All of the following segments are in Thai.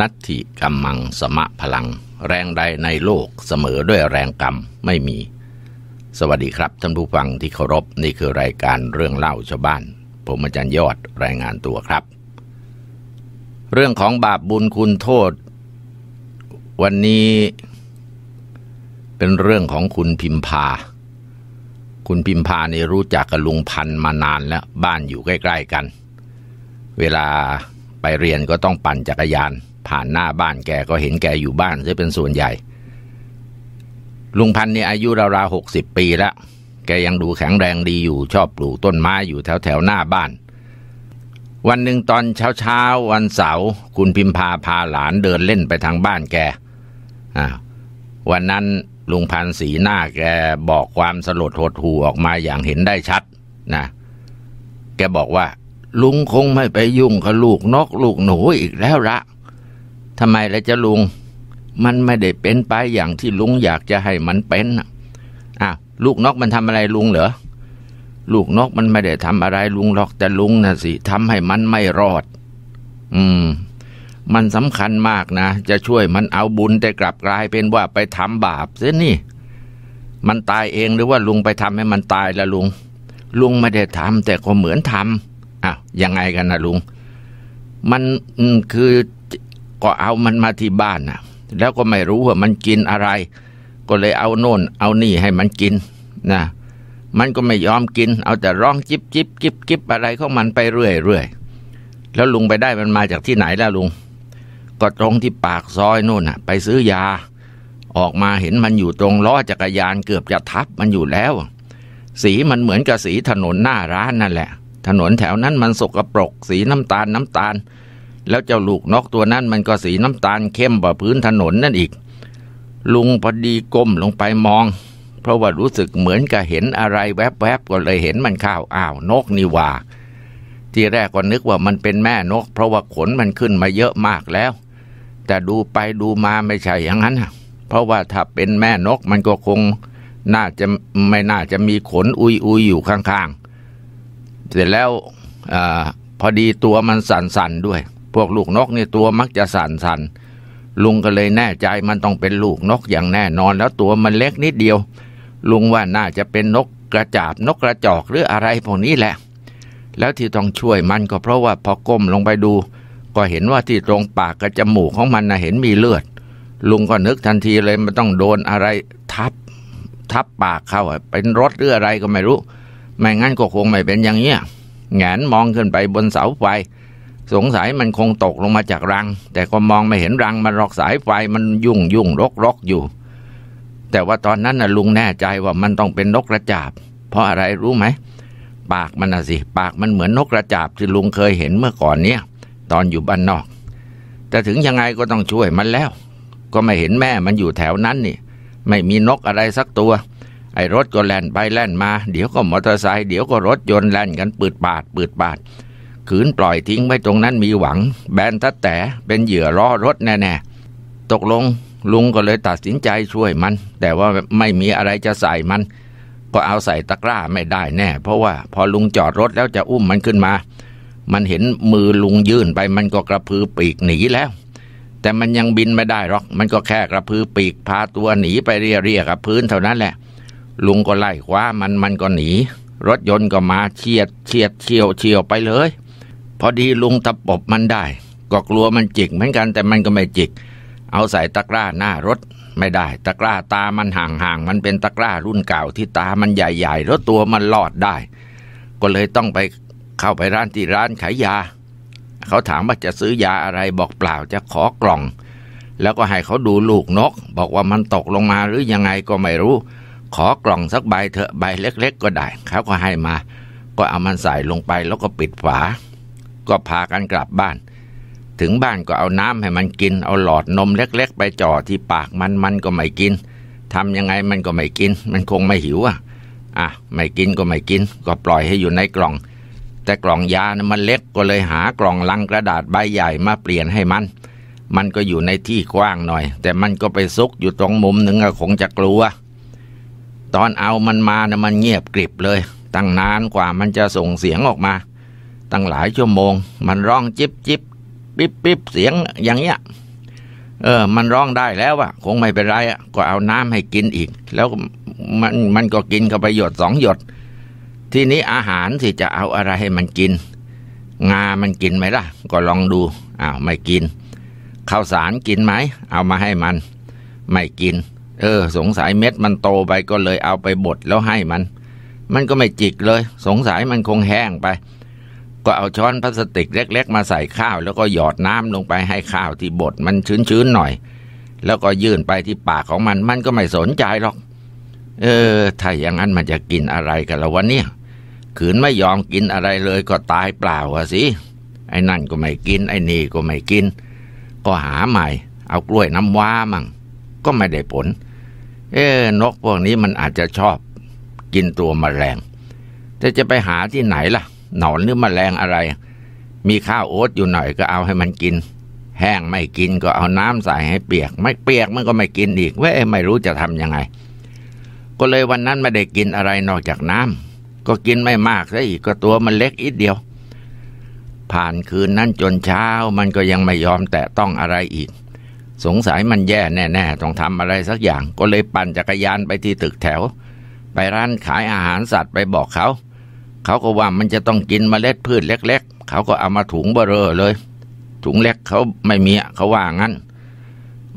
นัตถิกัมมังสมะพลังแรงใดในโลกเสมอด้วยแรงกรรมไม่มี สวัสดีครับท่านผู้ฟังที่เคารพนี่คือรายการเรื่องเล่าชาวบ้านผมอาจารย์ยอดรายงานตัวครับ เรื่องของบาปบุญคุณโทษ วันนี้เป็นเรื่องของคุณพิมพา คุณพิมพาเนี่รู้จักกับลุงพันมานานแล้ว บ้านอยู่ใกล้ ๆ กัน เวลาไปเรียนก็ต้องปั่นจักรยานผ่านหน้าบ้านแกก็เห็นแกอยู่บ้านจะเป็นส่วนใหญ่ ลุงพันเนี่ยอายุราวๆหกสิบปีแล้วแกยังดูแข็งแรงดีอยู่ชอบปลูกต้นไม้อยู่แถวแถวหน้าบ้าน วันหนึ่งตอนเช้าเช้าวันเสาร์คุณพิมพาพาหลานเดินเล่นไปทางบ้านแกวันนั้นลุงพันสีหน้าแกบอกความสลดหดหูออกมาอย่างเห็นได้ชัดนะ แกบอกว่า ลุงคงไม่ไปยุ่งกับลูกนกลูกหนูอีกแล้วละทำไมล่ะจะลุง มันไม่ได้เป็นไปอย่างที่ลุง อยากจะให้มันเป็นอ่ะลูกนกมันทำอะไรลุงเหรอ ลูกนกมันไม่ได้ทำอะไรลุงหรอกแต่ลุงน่ะสิทำให้มันไม่รอด อืมมันสำคัญมากนะ จะช่วยมันเอาบุญแต่กลับกลายเป็นว่าไปทำบาปเสียนี่มันตายเองหรือว่าลุงไปทำให้มันตายละลุง ลุงไม่ได้ทำแต่ก็เหมือนทำอ่ะยังไงกันนะลุง มันคือก็เอามันมาที่บ้านนะแล้วก็ไม่รู้ว่ามันกินอะไร ก็เลยเอาโน่น เอานี่ให้มันกินนะ มันก็ไม่ยอมกิน เอาแต่ร้องจิบจิบจิบจิบอะไรของมันไปเรื่อยเรื่อย แล้วลุงไปได้มันมาจากที่ไหนแล้วลุง ก็ตรงที่ปากซอยโน่นน่ะ ไปซื้อยา ออกมาเห็นมันอยู่ตรงล้อจักรยานเกือบจะทับมันอยู่แล้ว สีมันเหมือนกับสีถนนหน้าร้านนั่นแหละ ถนนแถวนั้นมันสกปรก สีน้ำตาลน้ำตาลแล้วเจ้าลูกนกตัวนั้นมันก็สีน้ำตาลเข้มกว่าพื้นถนนนั่นอีก ลุงพอดีก้มลงไปมอง เพราะว่ารู้สึกเหมือนกับเห็นอะไรแวบๆ ก็เลยเห็นมันข้าวอ้าวนกนี่ว่าที่แรกก็นึกว่ามันเป็นแม่นก เพราะว่าขนมันขึ้นมาเยอะมากแล้ว แต่ดูไปดูมาไม่ใช่อย่างนั้น เพราะว่าถ้าเป็นแม่นกมันก็คงน่าจะไม่น่าจะมีขนอุยอุยอยู่ข้าง ๆ เสร็จแล้วอพอดีตัวมันสั่นๆด้วยพวกลูกนกนี่ตัวมักจะสั่นสันลุงก็เลยแน่ใจมันต้องเป็นลูกนกอย่างแน่นอน แล้วตัวมันเล็กนิดเดียว ลุงว่าน่าจะเป็นนกกระจาบนกกระจอกหรืออะไรพวกนี้แหละ แล้วที่ต้องช่วยมันก็เพราะว่าพอก้มลงไปดู ก็เห็นว่าที่ตรงปากกับจมูกของมันนะเห็นมีเลือด ลุงก็นึกทันทีเลยมันต้องโดนอะไรทับทับปากเขาเป็นรถหรืออะไรก็ไม่รู้ไม่งั้นก็คงไม่เป็นอย่างเนี้ยแงนมองขึ้นไปบนเสาไฟสงสัยมันคงตกลงมาจากรัง แต่ก็มองไม่เห็นรังมันรอกสายไฟมันยุ่งยุ่งรกรกอยู่ แต่ว่าตอนนั้นนะลุงแน่ใจว่ามันต้องเป็นนกกระจาบ เพราะอะไรรู้ไหมปากมันนะสิ ปากมันเหมือนนกกระจาบที่ลุงเคยเห็นเมื่อก่อนเนี้ยตอนอยู่บ้านนอกแต่ถึงยังไงก็ต้องช่วยมันแล้ว ก็ไม่เห็นแม่มันอยู่แถวนั้นนี่ไม่มีนกอะไรสักตัว ไอ้รถก็แล่นไปแล่นมาเดี๋ยวก็มอเตอร์ไซค์เดี๋ยวก็รถยนต์แล่นกันปืดปาดปืดปาดปาดขืนปล่อยทิ้งไว้ตรงนั้นมีหวัง แบนทัดแต่เป็นเหยื่อล่อรถแน่ๆตกลงลุงก็เลยตัดสินใจช่วยมัน แต่ว่าไม่มีอะไรจะใส่มัน ก็เอาใส่ตะกร้าไม่ได้แน่ เพราะว่าพอลุงจอดรถแล้วจะอุ้มมันขึ้นมา มันเห็นมือลุงยื่นไปมันก็กระพือปีกหนีแล้ว แต่มันยังบินไม่ได้หรอกมันก็แค่กระพือปีกพาตัวหนีไปเรียๆกับพื้นเท่านั้นแหละ ลุงก็ไล่คว้ามันมันก็หนี รถยนต์ก็มาเฉียดเฉียดเฉียวเฉียวไปเลยพอดีลุงตะปบมันได้ ก็กลัวมันจิก เหมือนกันแต่มันก็ไม่จิก เอาใส่ตะกร้าหน้ารถไม่ได้ตะกร้าตามันห่างๆมันเป็นตะกร้ารุ่นเก่าที่ตามันใหญ่ ๆ แล้วตัวมันลอดได้ ก็เลยต้องไปเข้าไปร้านที่ร้านขายยา เขาถามว่าจะซื้อยาอะไรบอกเปล่าจะขอกล่อง แล้วก็ให้เขาดูลูกนก บอกว่ามันตกลงมาหรือยังไงก็ไม่รู้ ขอกล่องสักใบเถอะใบเล็กๆ ก็ได้ เขาก็ให้มา ก็เอามันใส่ลงไปแล้วก็ปิดฝาก็พากันกลับบ้าน ถึงบ้านก็เอาน้ำให้มันกินเอาหลอดนมเล็กๆไปจ่อที่ปากมันมันก็ไม่กินทำยังไงมันก็ไม่กิน มันคงไม่หิวอ่ะ อ่ะไม่กินก็ไม่กิน ก็ปล่อยให้อยู่ในกล่อง แต่กล่องยานะมันเล็กก็เลยหากล่องลังกระดาษใบใหญ่ มาเปลี่ยนให้มัน มันก็อยู่ในที่กว้างหน่อย แต่มันก็ไปซุกอยู่ตรงมุมหนึ่งอะคงจะกลัว ตอนเอามันมานะมันเงียบกริบเลย ตั้งนานกว่ามันจะส่งเสียงออกมาตั้งหลายชั่วโมง มันร้องจิบจิบปิ๊บปิ๊บเสียงอย่างเงี้ยเออ มันร้องได้แล้วอะคงไม่เป็นไรอะก็เอาน้ำให้กินอีก แล้วมันมันก็กินเข้าไปหยดสองหยดทีนี้อาหารสิจะเอาอะไรให้มันกิน งา มันกินไหมล่ะ ก็ลองดูอ้าวไม่กินข้าวสารกินไหมเอามาให้มันไม่กิน เออ สงสัยเม็ดมันโตไปก็เลยเอาไปบดแล้วให้มัน มันก็ไม่จิกเลย สงสัยมันคงแห้งไปก็เอาช้อนพลาสติกเล็กๆมาใส่ข้าว แล้วก็หยอดน้ำลงไปให้ข้าวที่บดมันชื้นๆหน่อย แล้วก็ยื่นไปที่ปากของมัน มันก็ไม่สนใจหรอกเออถ้าอย่างนั้นมันจะกินอะไรกันละวะเนี่ยขืนไม่ยอมกินอะไรเลยก็ตายเปล่าอะสิไอ้นั่นก็ไม่กิน ไอ้นี่ก็ไม่กิน ก็หาใหม่ เอากล้วยน้ำว้ามั่งก็ไม่ได้ผล เอ๊นกพวกนี้มันอาจจะชอบ กินตัวมแมลงแต่จะไปหาที่ไหนล่ะหนอนหรือมแมลงอะไร มีข้าวโอ๊ตอยู่หน่อยก็เอาให้มันกิน แห้งไม่กินก็เอาน้ำใส่ให้เปียก ไม่เปียกมันก็ไม่กินอีก เว้ยไม่รู้จะทำยังไง ก็เลยวันนั้นไม่ได้กินอะไรนอกจากน้ำก็กินไม่มากซะอีกก็ตัวมันเล็กอีกเดียว ผ่านคืนนั้นจนเช้ามันก็ยังไม่ยอมแตะต้องอะไรอีก สงสัยมันแย่แน่ๆต้องทำอะไรสักอย่าง ก็เลยปั่นจักรยานไปที่ตึกแถว ไปร้านขายอาหารสัตว์ไปบอกเขาเขาก็ว่ามันจะต้องกินมเมล็ดพืชเล็กๆ เขาก็เอามาถุงเบอร์เลย ถุงเล็กเขาไม่มีเขาว่างั้น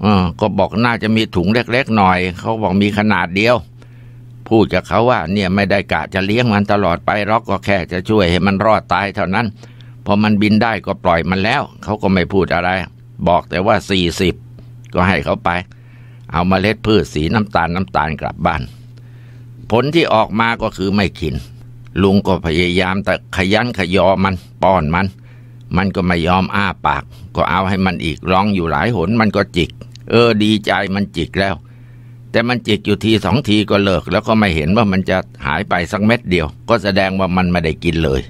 อก็บอกน่าจะมีถุงเล็ก ๆ หน่อย เขาบอกมีขนาดเดียว พูดกับเขาว่า เนี่ยไม่ได้กะจะเลี้ยงมันตลอดไปรอกก็แค่จะช่วยให้มันรอดตายเท่านั้นพอมันบินได้ก็ปล่อยมันแล้ว เขาก็ไม่พูดอะไร บอกแต่ว่าสี่สิบก็ให้เขาไป เอามาเล็ดพืชสีน้ำตาลน้ำตาลกลับบ้าน ผลที่ออกมาก็คือไม่กินลุงก็พยายาม แต่ขยันขยอมันป้อนมัน มันก็ไม่ยอมอ้าปาก ก็เอาให้มันอีกร้องอยู่หลายหนมันก็จิก เออดีใจมันจิกแล้ว แต่มันจิกอยู่ทีสองทีก็เลิกแล้วก็ไม่เห็นว่ามันจะหายไปสักเม็ดเดียว ก็แสดงว่ามันไม่ได้กินเลย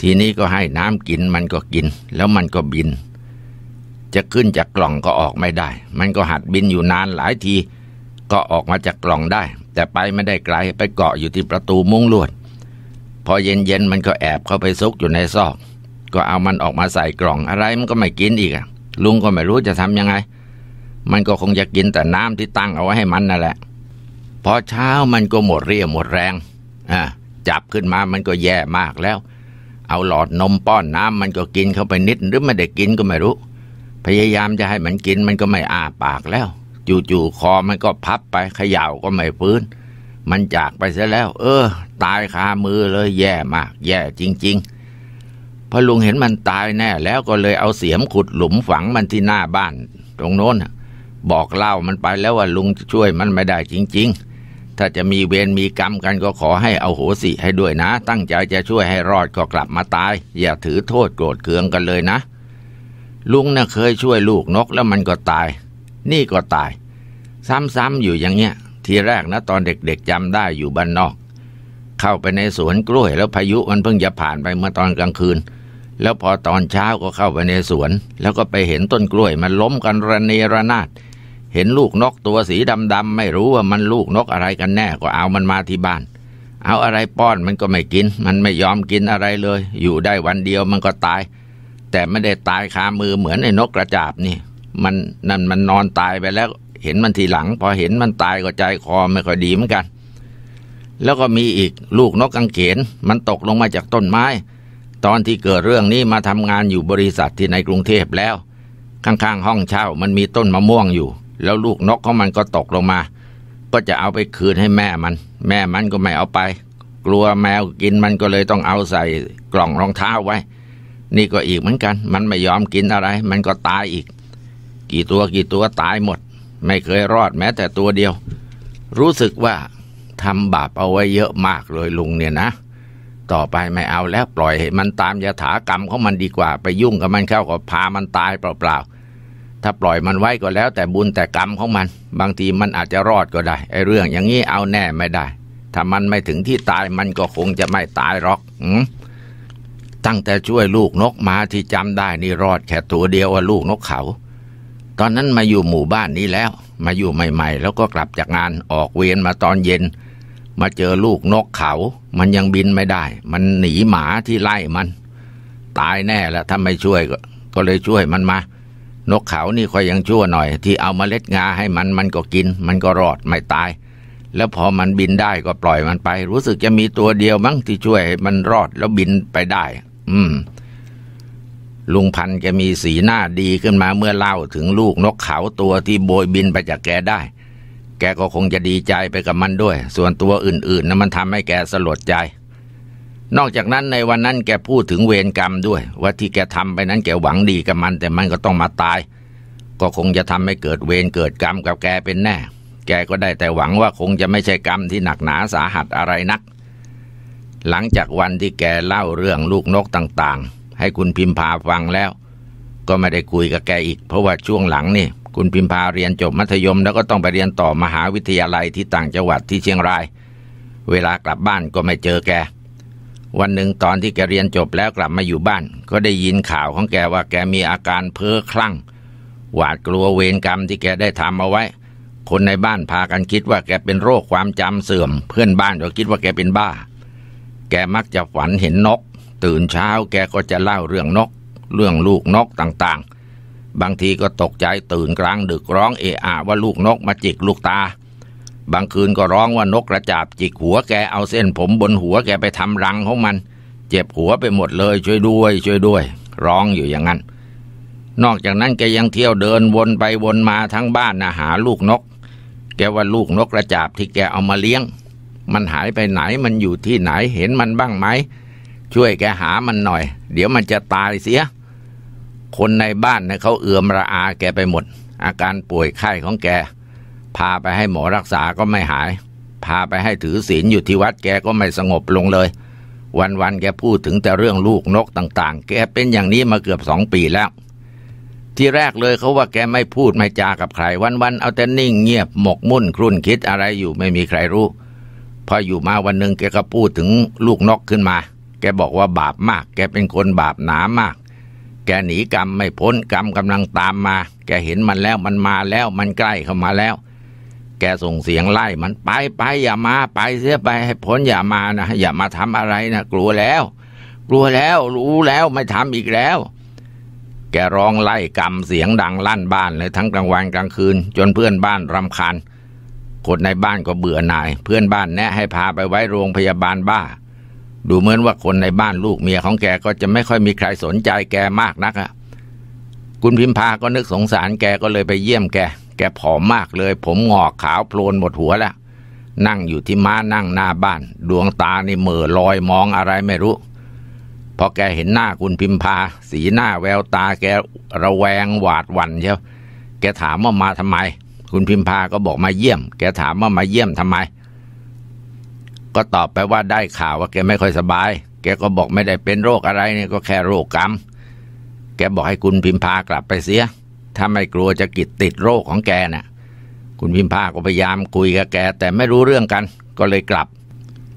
ทีนี้ก็ให้น้ำกินมันก็กิน แล้วมันก็บิน จะขึ้นจากกล่องก็ออกไม่ได้ มันก็หัดบินอยู่นานหลายทีก็ออกมาจากกล่องได้แต่ไปไม่ได้ไกลไปเกาะอยู่ที่ประตูมุ้งลวด พอเย็นๆมันก็แอบเข้าไปซุกอยู่ในซอก ก็เอามันออกมาใส่กล่องอะไรมันก็ไม่กินอีกอะลุงก็ไม่รู้จะทำยังไง มันก็คงจะกินแต่น้ำที่ตั้งเอาไว้ให้มันนั่นแหละพอเช้ามันก็หมดเรี่ยวหมดแรงอ่จับขึ้นมามันก็แย่มากแล้ว เอาหลอดนมป้อนน้ำมันก็กินเข้าไปนิดหรือไม่ได้กินก็ไม่รู้ พยายามจะให้มันกินมันก็ไม่อ้าปากแล้วจู่ๆคอมันก็พับไปเขย่าก็ไม่ฟื้น มันจากไปซะแล้ว เออ ตายคามือเลย แย่มาก แย่จริง ๆพอลุงเห็นมันตายแน่แล้วก็เลยเอาเสียมขุดหลุมฝังมันที่หน้า บ้าน ตรงโน้นบอกเล่ามันไปแล้วว่าลุงช่วยมันไม่ได้จริง ๆ ถ้าจะมีเวรมีกรรม กันก็ขอให้เอาโหสิให้ด้วยนะ ตั้งใจจะช่วยให้รอดก็กลับมาตาย อย่าถือโทษโกรธเคืองกันเลยนะ ลุงน่ะเคยช่วยลูกนกแล้วมันก็ตายนี่ก็ตาย ซ้ำ ๆ อยู่อย่างเงี้ย ทีแรกนะตอนเด็กๆจำได้อยู่บ้านนอก เข้าไปในสวนกล้วย แล้วพายุมันเพิ่งจะผ่านไปเมื่อตอนกลางคืน แล้วพอตอนเช้าก็เข้าไปในสวน แล้วก็ไปเห็นต้นกล้วยมันล้มกันระเนระนาดเห็นลูกนกตัวสีดำๆไม่รู้ว่ามันลูกนกอะไรกันแน่ก็เอามันมาที่บ้าน เอาอะไรป้อนมันก็ไม่กิน มันไม่ยอมกินอะไรเลย อยู่ได้วันเดียวมันก็ตาย แต่ไม่ได้ตายคามือเหมือนไอ้นกกระจาบนี่มันนั่นมันนอนตายไปแล้วเห็นมันทีหลัง พอเห็นมันตายก็ใจคอไม่ค่อยดีเหมือนกัน แล้วก็มีอีกลูกนกกังเขน มันตกลงมาจากต้นไม้ ตอนที่เกิดเรื่องนี้มาทำงานอยู่บริษัทที่ในกรุงเทพแล้ว ข้างๆห้องเช่ามันมีต้นมะม่วงอยู่ แล้วลูกนกของมันก็ตกลงมา ก็จะเอาไปคืนให้แม่มัน แม่มันก็ไม่เอาไป กลัวแมวกินมันก็เลยต้องเอาใส่กล่องรองเท้าไว้ นี่ก็อีกเหมือนกัน มันไม่ยอมกินอะไร มันก็ตายอีกกี่ตัวกี่ตัวตายหมด ไม่เคยรอดแม้แต่ตัวเดียว รู้สึกว่าทำบาปเอาไว้เยอะมากเลยลุงเนี่ยนะ ต่อไปไม่เอาแล้ว ปล่อยให้มันตามยถากรรมของมันดีกว่า ไปยุ่งกับมันเข้าก็พามันตายเปล่าๆ ถ้าปล่อยมันไว้ก็แล้ว แต่บุญแต่กรรมของมัน บางทีมันอาจจะรอดก็ได้ไอ้เรื่องอย่างนี้เอาแน่ไม่ได้ ถ้ามันไม่ถึงที่ตายมันก็คงจะไม่ตายหรอกอืตั้งแต่ช่วยลูกนกมาที่จำได้นี่รอดแค่ตัวเดียว ว่าลูกนกเขาตอนนั้นมาอยู่หมู่บ้านนี้แล้ว มาอยู่ใหม่ ๆ แล้วก็กลับจากงานออกเวรมาตอนเย็น มาเจอลูกนกเขา มันยังบินไม่ได้ มันหนีหมาที่ไล่มัน ตายแน่ละถ้าไม่ช่วยก็ก็เลยช่วยมันมา นกเขานี่คอยยังชั่วหน่อย ที่เอามาเล็ดงาให้มันมันก็กิน มันก็รอดไม่ตาย แล้วพอมันบินได้ก็ปล่อยมันไป รู้สึกจะมีตัวเดียวมั้งที่ช่วยมันรอดแล้วบินไปได้ อืมลุงพันแกมีสีหน้าดีขึ้นมาเมื่อเล่าถึงลูกนกเขาตัวที่โบยบินไปจากแกได้ แกก็คงจะดีใจไปกับมันด้วย ส่วนตัวอื่นๆนั้นมันทำให้แกสลดใจ นอกจากนั้นในวันนั้นแกพูดถึงเวรกรรมด้วย ว่าที่แกทำไปนั้น แกหวังดีกับมัน แต่มันก็ต้องมาตาย ก็คงจะทำให้เกิดเวรเกิดกรรมกับแกเป็นแน่ แกก็ได้แต่หวังว่าคงจะไม่ใช่กรรมที่หนักหนาสาหัสอะไรนัก หลังจากวันที่แกเล่าเรื่องลูกนกต่าง ๆให้คุณพิมพาฟังแล้ว ก็ไม่ได้คุยกับแกอีก เพราะว่าช่วงหลังนี่ คุณพิมพาเรียนจบมัธยมแล้วก็ต้องไปเรียนต่อมหาวิทยาลัยที่ต่างจังหวัดที่เชียงราย เวลากลับบ้านก็ไม่เจอแก วันหนึ่งตอนที่แกเรียนจบแล้วกลับมาอยู่บ้าน ก็ได้ยินข่าวของแกว่าแกมีอาการเพ้อคลั่ง หวาดกลัวเวรกรรมที่แกได้ทำเอาไว้ คนในบ้านพากันคิดว่าแกเป็นโรคความจำเสื่อม เพื่อนบ้านก็คิดว่าแกเป็นบ้า แกมักจะฝันเห็นนกตื่นเช้าแกก็จะเล่าเรื่องนก เรื่องลูกนกต่าง ๆ บางทีก็ตกใจตื่นกลางดึกร้องเอะอะว่าลูกนกมาจิกลูกตา บางคืนก็ร้องว่านกกระจาบจิกหัวแกเอาเส้นผมบนหัวแกไปทำรังของมัน เจ็บหัวไปหมดเลยช่วยด้วยช่วยด้วย ร้องอยู่อย่างนั้น นอกจากนั้นแกยังเที่ยวเดินวนไปวนมาทั้งบ้านนะหาลูกนก แกว่าลูกนกกระจาบที่แกเอามาเลี้ยง มันหายไปไหนมันอยู่ที่ไหนเห็นมันบ้างไหมช่วยแกหามันหน่อยเดี๋ยวมันจะตายเสีย คนในบ้านเนี่ยเขาเอือมระอาแกไปหมด อาการป่วยไข้ของแก พาไปให้หมอรักษาก็ไม่หาย พาไปให้ถือศีลอยู่ที่วัด แกก็ไม่สงบลงเลย วันๆแกพูดถึงแต่เรื่องลูกนกต่างๆ แกเป็นอย่างนี้มาเกือบสองปีแล้ว ที่แรกเลยเขาว่าแกไม่พูดไม่จา กับใคร วันๆเอาแต่นิ่งเงียบหมกมุ่นครุ่นคิดอะไรอยู่ไม่มีใครรู้ พออยู่มาวันหนึ่งแกก็พูดถึงลูกนกขึ้นมาแกบอกว่าบาปมาก แกเป็นคนบาปหนามาก แกหนีกรรมไม่พ้น กรรมกำลังตามมา แกเห็นมันแล้วมันมาแล้วมันใกล้เข้ามาแล้ว แกส่งเสียงไล่มันไปไปอย่ามาไปเสียไปให้พ้นอย่ามานะ อย่ามาทำอะไรนะ กลัวแล้ว กลัวแล้วรู้แล้วไม่ทำอีกแล้ว แกร้องไล่กรรมเสียงดังลั่นบ้านเลยทั้งกลางวัน กลางคืนจนเพื่อนบ้านรำคาญคนในบ้านก็เบื่อหน่าย เพื่อนบ้านแนะ ให้พาไปไว้โรงพยาบาลบ้าดูเหมือนว่าคนในบ้านลูกเมียของแกก็จะไม่ค่อยมีใครสนใจแกมากนักอะคุณพิมพาก็นึกสงสารแกก็เลยไปเยี่ยมแกแกผอมมากเลย ผมหงอกขาวโพลนหมดหัวแล้ว นั่งอยู่ที่ม้านั่ง หน้าบ้าน ดวงตานี่เมื่อลอยมองอะไรไม่รู้พอแกเห็นหน้าคุณพิมพา สีหน้าแววตาแกระแวงหวาดหวั่นเชียวแกถามว่ามาทำไม คุณพิมพาก็บอกมาเยี่ยม แกถามว่ามาเยี่ยมทำไมก็ตอบไปว่าได้ข่าวว่าแกไม่ค่อยสบาย แกก็บอกไม่ได้เป็นโรคอะไรเนี่ยก็แค่โรคกรรมแกบอกให้คุณพิมพากลับไปเสีย ถ้าไม่กลัวจะกิดติดโรคของแกนะ่ะ คุณพิมพาก็พยายามคุยกับแกแต่ไม่รู้เรื่องกัน ก็เลยกลับ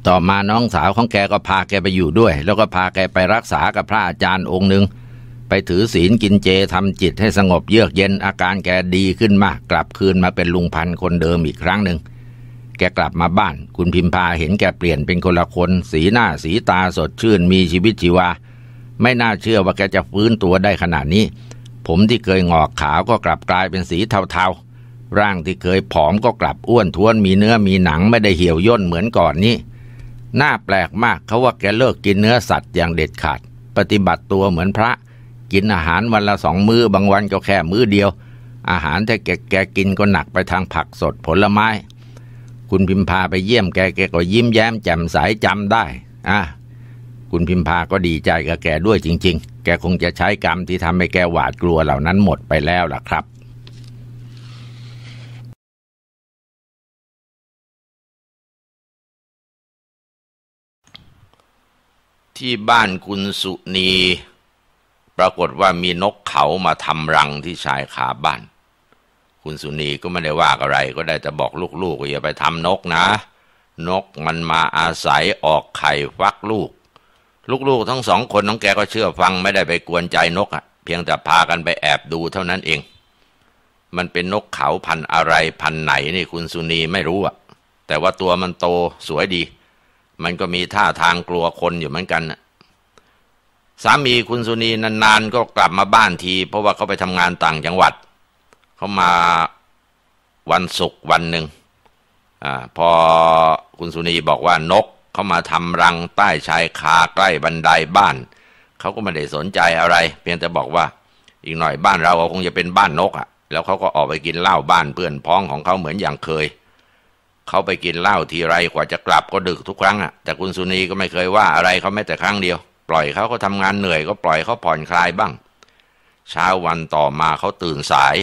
ต่อมาน้องสาวของแกก็พาแกไปอยู่ด้วย แล้วก็พาแกไปรักษากับพระอาจารย์องค์หนึ่ง ไปถือศีลกินเจทำจิตให้สงบเยือกเย็นอาการแกดีขึ้นมาก กลับคืนมาเป็นลุงพันคนเดิมอีกครั้งหนึ่งแกกลับมาบ้าน คุณพิมพาเห็นแกเปลี่ยนเป็นคนละคน สีหน้าสีตาสดชื่น มีชีวิตชีวา ไม่น่าเชื่อว่าแกจะฟื้นตัวได้ขนาดนี้ ผมที่เคยงอกขาวก็กลับกลายเป็นสีเทาๆ ร่างที่เคยผอมก็กลับอ้วนท้วน มีเนื้อมีหนังไม่ได้เหี่ยวย่นเหมือนก่อนนี้ น่าแปลกมาก เขาว่าแกเลิกกินเนื้อสัตว์อย่างเด็ดขาด ปฏิบัติตัวเหมือนพระ กินอาหารวันละสองมือ้อบางวันก็แค่มื้อเดียว อาหารที่แกแกกินก็หนักไปทางผักสดผลไม้คุณพิมพาไปเยี่ยมแก แกก็ยิ้มแย้มแจ่มใสจำได้อ่ะคุณพิมพาก็ดีใจกับแกด้วยจริง ๆ แกคงจะใช้กรรมที่ทำให้แกหวาดกลัวเหล่านั้นหมดไปแล้วล่ะครับ ที่บ้านคุณสุนี ปรากฏว่ามีนกเขามาทำรังที่ชายคาบ้านคุณสุนีก็ไม่ได้ว่าอะไร ก็ได้แต่บอกลูก ๆ อย่าไปทำนกนะนกมันมาอาศัยออกไข่ฟักลูก ลูกๆทั้งสองคนน้องแกก็เชื่อฟังไม่ได้ไปกวนใจนกอะเพียงแต่พากันไปแอบดูเท่านั้นเอง มันเป็นนกเขาพันอะไร พันไหนนี่คุณสุนีไม่รู้อะแต่ว่าตัวมันโตสวยดี มันก็มีท่าทางกลัวคนอยู่เหมือนกันสามีคุณสุนีนานๆ ก็กลับมาบ้านที เพราะว่าเขาไปทำงานต่างจังหวัดเขามาวันศุกร์วันหนึ่งอพอคุณสุนีบอกว่านกเขามาทำรังใต้ชายคาใกล้บันไดบ้าน เขาก็ไม่ได้สนใจอะไร เพียงแต่บอกว่าอีกหน่อยบ้านเราคงจะเป็นบ้านนกอะ่ะ แล้วเขาก็ออกไปกินเหล้าบ้านเพื่อนพ้องของเขาเหมือนอย่างเคย เขาไปกินเหล้าทีไรกว่าจะกลับก็ดึกทุกครั้งอะ่ะ แต่คุณสุนีก็ไม่เคยว่าอะไรเขาแม้แต่ครั้งเดียว ปล่อยเขาก็ทำงานเหนื่อยก็ปล่อยเขาผ่อนคลายบ้างเช้าวันต่อมาเขาตื่นสาย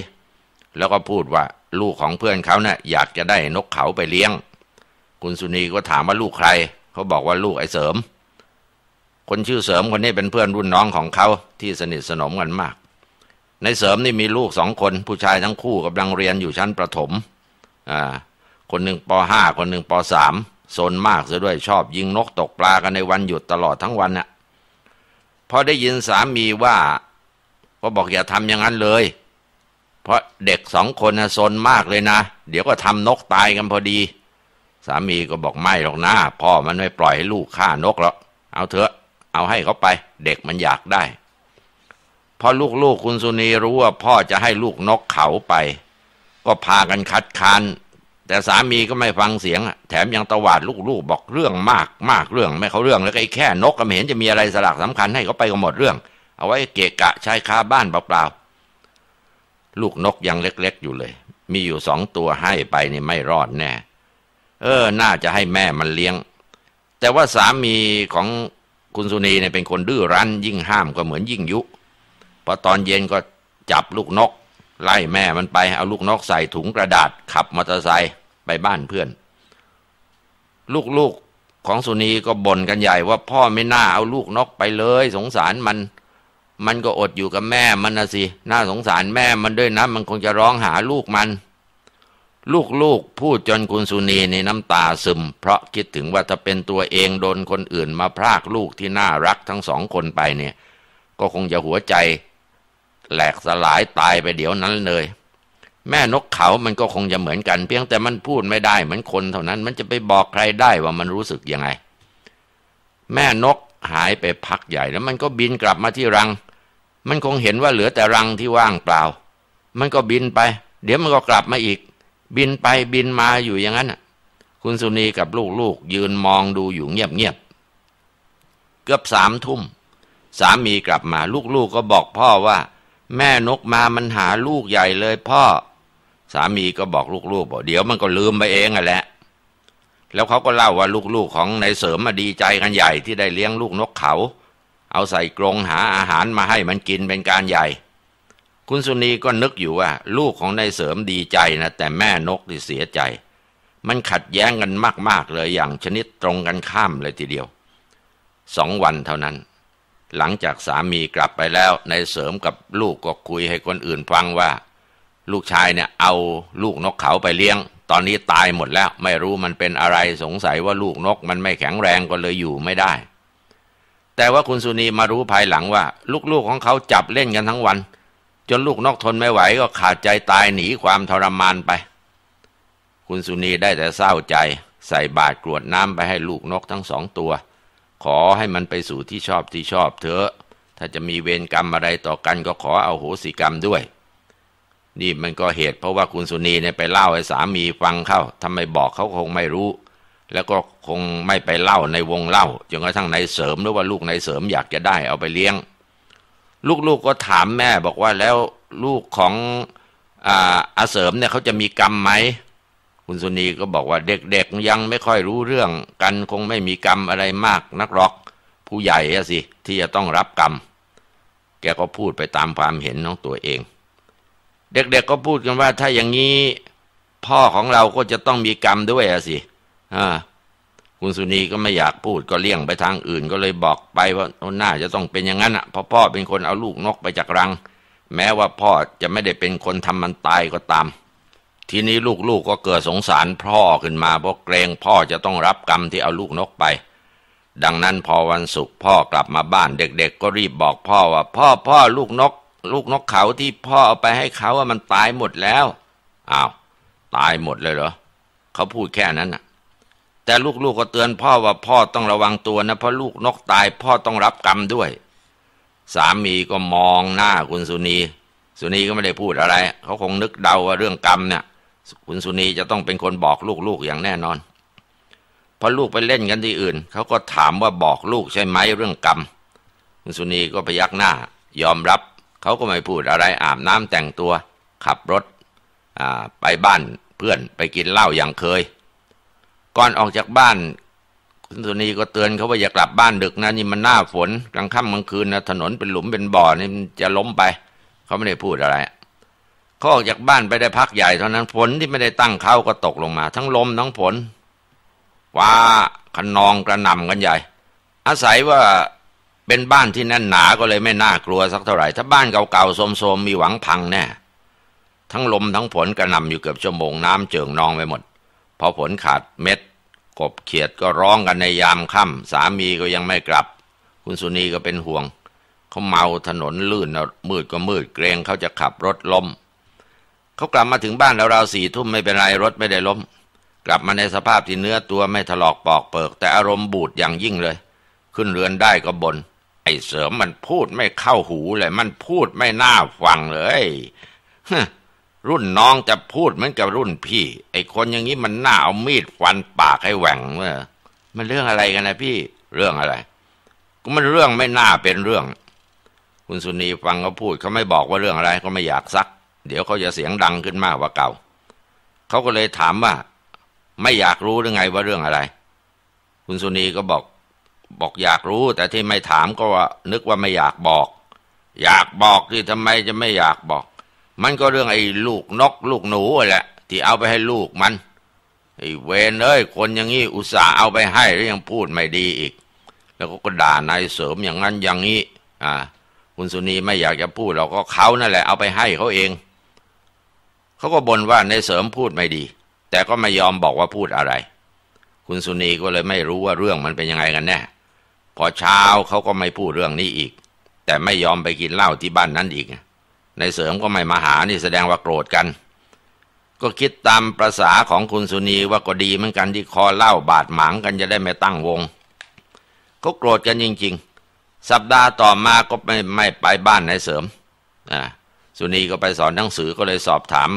แล้วก็พูดว่าลูกของเพื่อนเขาเนะ่ยอยากจะได้นกเขาไปเลี้ยง คุณสุนีก็ถามว่าลูกใคร เขาบอกว่าลูกไอ้เสริม คนชื่อเสริมคนนี้เป็นเพื่อนรุ่นน้องของเขา ที่สนิทสนมกันมาก ในเสริมนี่มีลูกสองคน ผู้ชายทั้งคู่กำลังเรียนอยู่ชั้นประถมอ่าคนหนึ่งปห้าคนหนึ่งปสมโซนมากซะด้วยชอบยิงนกตกปลากันในวันหยุดตลอดทั้งวันนะ่ะพอได้ยินสามีว่าก็บอกอย่าทำอย่างนั้นเลยเพราะเด็กสองคนนะซนมากเลยนะ เดี๋ยวก็ทำนกตายกันพอดี สามีก็บอกไม่หรอกนะพ่อมันไม่ปล่อยให้ลูกฆ่านกหรอกเอาเถอะ เอาให้เขาไป เด็กมันอยากได้ พอลูกๆคุณสุนีรู้ว่า พ่อจะให้ลูกนกเขาไป ก็พากันคัดค้าน แต่สามีก็ไม่ฟังเสียง แถมยังตวาดลูกๆบอกเรื่องมากมากเรื่องไม่เขาเรื่อง แล้วไอ้แค่นกก็ไม่เห็นจะมีอะไรสลักสำคัญให้เขาไปก็หมดเรื่อง เอาไว้เกะกะชายคาบ้านเปล่าๆลูกนกยังเล็ก ๆ อยู่เลย มีอยู่สองตัวให้ไปนี่ไม่รอดแน่ เออ น่าจะให้แม่มันเลี้ยง แต่ว่าสามีของคุณสุนีเนี่ยเป็นคนดื้อรั้น ยิ่งห้ามก็เหมือนยิ่งยุ พอตอนเย็นก็จับลูกนก ไล่แม่มันไป เอาลูกนกใส่ถุงกระดาษขับมอเตอร์ไซค์ไปบ้านเพื่อน ลูก ๆ ของสุนีก็บ่นกันใหญ่ว่าพ่อไม่น่าเอาลูกนกไปเลย สงสารมันมันก็อดอยู่กับแม่มันนะสิ น่าสงสารแม่มันด้วยนะ มันคงจะร้องหาลูกมัน ลูกๆ พูดจนคุณสุนีในน้ำตาซึม เพราะคิดถึงว่าถ้าเป็นตัวเอง โดนคนอื่นมาพรากลูกที่น่ารักทั้งสองคนไปเนี่ย ก็คงจะหัวใจ แหลกสลายตายไปเดี๋ยวนั้นเลย แม่นกเขา มันก็คงจะเหมือนกัน เพียงแต่มันพูดไม่ได้เหมือนคนเท่านั้น มันจะไปบอกใครได้ว่ามันรู้สึกยังไง แม่นกหายไปพักใหญ่แล้ว มันก็บินกลับมาที่รังมันคงเห็นว่าเหลือแต่รังที่ว่างเปล่า มันก็บินไป เดี๋ยวมันก็กลับมาอีก บินไปบินมาอยู่อย่างนั้นคุณสุนีกับลูกๆ ยืนมองดูอยู่เงียบๆ เกือบสามทุ่ม สามีกลับมาลูกๆกก็บอกพ่อว่า แม่นกมามันหาลูกใหญ่เลยพ่อ สามีก็บอกลูกๆบอกเดี๋ยวมันก็ลืมไปเองอ่ะแหละ แล้วเขาก็เล่าว่าลูกๆของนายเสริมมาดีใจกันใหญ่ที่ได้เลี้ยงลูกนกเขาเอาใส่กรงหาอาหารมาให้มันกินเป็นการใหญ่ คุณสุนีก็นึกอยู่ว่าลูกของนายเสริมดีใจนะแต่แม่นกที่เสียใจ มันขัดแย้งกันมากๆเลยอย่างชนิดตรงกันข้ามเลยทีเดียว สองวันเท่านั้น หลังจากสามีกลับไปแล้วนายเสริมกับลูกก็คุยให้คนอื่นฟังว่า ลูกชายเนี่ยเอาลูกนกเขาไปเลี้ยงตอนนี้ตายหมดแล้วไม่รู้มันเป็นอะไรสงสัยว่าลูกนก มันไม่แข็งแรงก็เลยอยู่ไม่ได้แต่ว่าคุณสุนีมารู้ภายหลังว่าลูกๆของเขาจับเล่นกันทั้งวัน จนลูกนกทนไม่ไหวก็ขาดใจตายหนีความทรมานไป คุณสุนีได้แต่เศร้าใจ ใส่บาตรกรวดน้ำไปให้ลูกนกทั้งสองตัว ขอให้มันไปสู่ที่ชอบที่ชอบเถอะถ้าจะมีเวรกรรมอะไรต่อกันก็ขอเอาโหสิกรรมด้วย นี่มันก็เหตุ เพราะว่าคุณสุนีเนี่ยไปเล่าให้สามีฟังเข้าทำไมบอกเขาคงไม่รู้แล้วก็คงไม่ไปเล่าในวงเล่าจนกระทั่งนายเสริมหรือว่าลูกนายเสริมอยากจะได้เอาไปเลี้ยง ลูกๆกก็ถามแม่บอกว่าแล้วลูกของอาอาเสริมเนี่ยเขาจะมีกรรมไหมคุณสุนีก็บอกว่าเด็กๆ ยังไม่ค่อยรู้เรื่องกันคงไม่มีกรรมอะไรมาก นักหรอกผู้ใหญ่สิ ที่จะต้องรับกรรม แกก็พูดไปตามความเห็นของตัวเอง เด็กๆก็พูดกันว่า ถ้าอย่างนี้พ่อของเราก็จะต้องมีกรรมด้วยสิเคุณสุนีก็ไม่อยากพูดก็เลี่ยงไปทางอื่นก็เลยบอกไปว่าน่าจะต้องเป็นอย่างนั้นอ่ะเพราะพ่อเป็นคนเอาลูกนกไปจากรัง แม้ว่าพ่อจะไม่ได้เป็นคนทำมันตายก็ตาม ทีนี้ลูกๆกก็เกิดสงสารพ่อขึ้นมาเพราะเกรง พ่อจะต้องรับกรรมที่เอาลูกนกไป ดังนั้นพอวันศุกร์พ่อกลับมาบ้านเด็กๆก็รีบบอกพ่อว่า พ่อพ่อลูกนก ลูกนกเขาที่พ่อเอาไปให้เขาว่ามันตายหมดแล้วอ้าวตายหมดเลยเหรอเขาพูดแค่นั้นอ่ะแต่ลูกๆกก็เตือนพ่อว่าพ่อต้องระวังตัวนะ เพราะลูกนกตายพ่อต้องรับกรรมด้วย สามีก็มองหน้าคุณสุนีสุนีก็ไม่ได้พูดอะไร เขาคงนึกเดาว่าเรื่องกรรมเนี่ยคุณสุนีจะต้องเป็นคนบอกลูกๆอย่างแน่นอนพอลูกไปเล่นกันที่อื่น เขาก็ถามว่าบอกลูกใช่ไหมเรื่องกรรมคุณสุนีก็พยักหน้า ยอมรับ เขาก็ไม่พูดอะไรอาบน้ำแต่งตัวขับรถไปบ้านเพื่อนไปกินเหล้าอย่างเคย่อนออกจากบ้านคุณสุนีก็เตือนเขาว่าอย่ากลับบ้านดึกนะ นี่มันหน้าฝนกลางค่ำกลางคืนนะถนนเป็นหลุมเป็นบ่อนี่จะล้มไป เขาไม่ได้พูดอะไรเขาออกจากบ้านไปได้พักใหญ่เท่านั้นฝนที่ไม่ได้ตั้งเข้าก็ตกลงมา ทั้งลมทั้งฝนว่าขนองกระหน่ำกันใหญ่ อาศัยว่าเป็นบ้านที่แน่นหนาก็เลยไม่น่ากลัวสักเท่าไหร่ถ้าบ้านเก่าๆโสมๆมีหวังพังแน่ทั้งลมทั้งฝนกระหน่ำอยู่เกือบชั่วโมงน้ำเจิ่งนองไปหมดพอฝนขาดเม็ดขบเขียดก็ร้องกันในยามค่ำสามีก็ยังไม่กลับ คุณสุนีก็เป็นห่วง เขาเมาถนนลื่นมืดก็มืดเกรงเขาจะขับรถล้มเขากลับมาถึงบ้านราวสี่ทุ่มไม่เป็นไร รถไม่ได้ล้ม กลับมาในสภาพที่เนื้อตัวไม่ถลอกปอกเปิก แต่อารมณ์บูดอย่างยิ่งเลย ขึ้นเรือนได้ก็บน่นไอ้เสริมมันพูดไม่เข้าหูเลยมันพูดไม่น่าฟังเลยรุ่นน้องจะพูดเหมือนกับรุ่นพี่ ไอ้คนอย่างนี้มันน่าเอามีดฟันปากให้แหว่งเมื่อมันเรื่องอะไรกันนะพี่เรื่องอะไร ก็มันเรื่องไม่น่าเป็นเรื่อง คุณสุนีฟังเขาพูดเขาไม่บอกว่าเรื่องอะไรก็ไม่อยากซัก เดี๋ยวเขาจะเสียงดังขึ้นมากกว่าเก่า เขาก็เลยถามว่า ไม่อยากรู้หรือไงว่าเรื่องอะไร คุณ สุนีก็บอก บอกอยากรู้ แต่ที่ไม่ถามก็ว่านึกว่าไม่อยากบอก อยากบอกที่ทำไมจะไม่อยากบอกมันก็เรื่องไอ้ลูกนกลูกหนูแหละ ที่เอาไปให้ลูกมันไอ้เวนเอ้ยคนอย่างงี้อุตส่าห์เอาไปให้แล้วยังพูดไม่ดีอีก แล้วก็ก็ด่านายเสริมอย่างนั้นอย่างนี้อ่า คุณสุนีไม่อยากจะพูดเราก็เขานั่นแหละ เอาไปให้เขาเองเขาก็บ่นว่านายเสริมพูดไม่ดี แต่ก็ไม่ยอมบอกว่าพูดอะไร คุณสุนีก็เลยไม่รู้ว่าเรื่องมันเป็นยังไงกันแน่พอเช้าเขาก็ไม่พูดเรื่องนี้อีก แต่ไม่ยอมไปกินเหล้าที่บ้านนั้นอีกในเสริมก็ไม่มาหานี่แสดงว่าโกรธกัน ก็คิดตามประษาของคุณสุนีว่าก็ดีเหมือนกันที่คอเล่าบาดหมางกันจะได้ไม่ตั้งวง ก็โกรธกัน จริงๆ สัปดาห์ต่อมาก็ไม่ไม่ไปบ้านนายเสริมอ่าสุนี ก็ไปสอนหนังสือก็เลยสอบถาม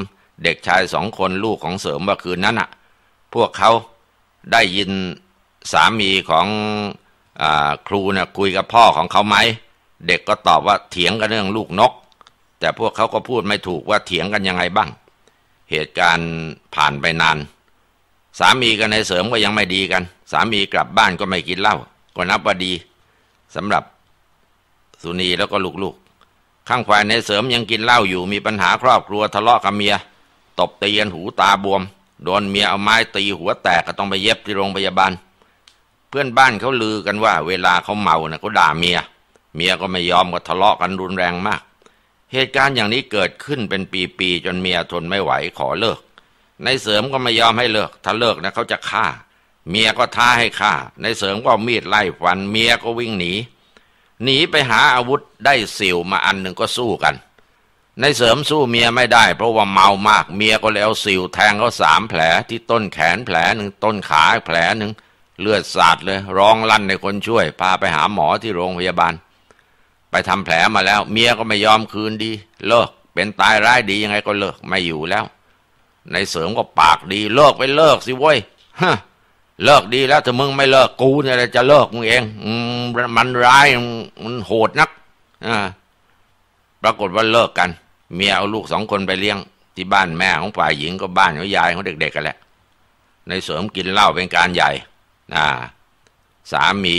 เด็กชายสอง คนลูกของเสริม ว่า คืนนั้นอะ่ะพวกเขาได้ยินสามีของอครูนะ่ะคุยกับพ่อของเขาไหมเด็กก็ตอบว่าเถียงกันเรื่องลูกนกแต่พวกเขาก็พูดไม่ถูกว่าเถียงกันยังไงบ้าง เหตุการณ์ผ่านไปนาน สามีกับนายเสริมก็ยังไม่ดีกัน สามีกลับบ้านก็ไม่กินเหล้า ก็นับว่าดีสำหรับสุนีแล้วก็ลูกๆ ข้างฝ่ายนายเสริมยังกินเหล้าอยู่ มีปัญหาครอบครัวทะเลาะกับเมีย ตบตีกันหูตาบวม โดนเมียเอาไม้ตีหัวแตกก็ต้องไปเย็บที่โรงพยาบาล เพื่อนบ้านเขาลือกันว่า เวลาเขาเมานะ่ะเขาด่าเมีย เมียก็ไม่ยอมก็ทะเลาะกันรุนแรงมากเหตุการณ์อย่างนี้เกิดขึ้นเป็นปีๆจนเมียทนไม่ไหวขอเลิก ในเสริมก็ไม่ยอมให้เลิกถ้าเลิกนะเขาจะฆ่า เมียก็ท้าให้ฆ่า ในเสริมก็มีดไล่ฟัน เมียก็วิ่งหนี หนีไปหาอาวุธได้สิวมาอันหนึ่งก็สู้กัน ในเสริมสู้เมียไม่ได้เพราะว่าเมามากเมียก็แล้วสิวแทงเขาสามแผลที่ต้นแขนแผลหนึ่งต้นขาแผลหนึ่งเลือดสาดเลยร้องลั่นในคนช่วย พาไปหาหมอที่โรงพยาบาลไปทำแผลมาแล้ว เมียก็ไม่ยอมคืนดีเลิกเป็นตายร้ายดี ยังไง ก็เลิกไม่อยู่แล้ว ในเสริมก็ปากดีเลิกไปเลิกสิเว้ยฮะเลิกดีแล้วถ้ามึงไม่เลิก กูเนี่ยจะเลิกมึงเองอมันร้ายมันโหดนักอ่าปรากฏว่าเลิกกันเมียเอาลูกสองคนไปเลี้ยง ที่บ้านแม่ของฝ่ายหญิง ก็บ้านของยายของเด็กๆกัน แหละในเสริมกินเหล้าเป็นการใหญ่อ่าสามี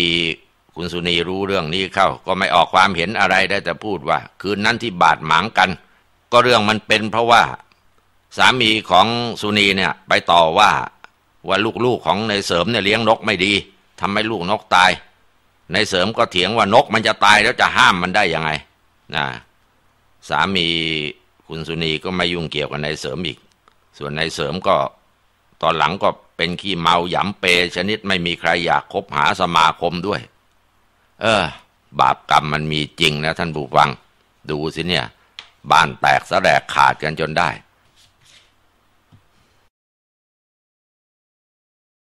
คุณสุนีรู้เรื่องนี้เข้าก็ไม่ออกความเห็นอะไรได้แต่พูดว่า คืนนั้นที่บาดหมางกันก็เรื่องมันเป็นเพราะว่าสามีของสุนีเนี่ยไปต่อว่าว่าลูกๆของในเสริมเนี่ยเลี้ยงนกไม่ดี ทำให้ลูกนกตายในเสริมก็เถียงว่านกมันจะตายแล้วจะห้ามมันได้ยังไงนะสามีคุณสุนีก็ไม่ยุ่งเกี่ยวกับในเสริมอีก ส่วนในเสริมก็ตอนหลังก็เป็นขี้เมาหยำเป ชนิดไม่มีใครอยากคบหาสมาคมด้วยเออ บาปกรรมมันมีจริงนะท่านผู้ฟัง ดูสิเนี่ย บ้านแตกสแสแดกขาดกันจนได้